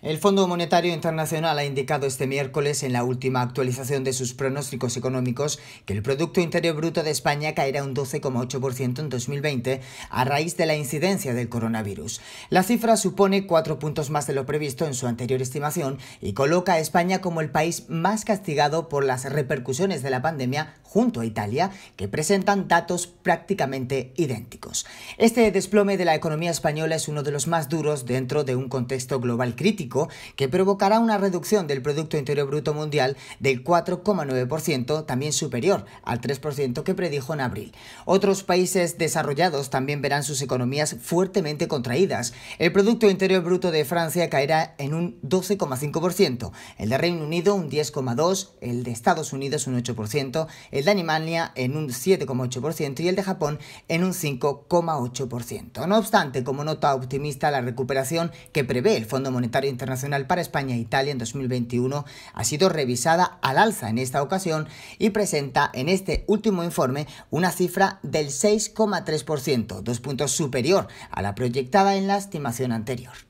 El Fondo Monetario Internacional ha indicado este miércoles en la última actualización de sus pronósticos económicos que el Producto Interior Bruto de España caerá un 12,8% en 2020 a raíz de la incidencia del coronavirus. La cifra supone cuatro puntos más de lo previsto en su anterior estimación y coloca a España como el país más castigado por las repercusiones de la pandemia junto a Italia, que presentan datos prácticamente idénticos. Este desplome de la economía española es uno de los más duros dentro de un contexto global crítico que provocará una reducción del Producto Interior Bruto Mundial del 4,9%, también superior al 3% que predijo en abril. Otros países desarrollados también verán sus economías fuertemente contraídas. El Producto Interior Bruto de Francia caerá en un 12,5%, el de Reino Unido un 10,2%, el de Estados Unidos un 8%, el de Alemania en un 7,8% y el de Japón en un 5,8%. No obstante, como nota optimista, la recuperación que prevé el Fondo Monetario internacional para España e Italia en 2021 ha sido revisada al alza en esta ocasión y presenta en este último informe una cifra del 6,3%, dos puntos superior a la proyectada en la estimación anterior.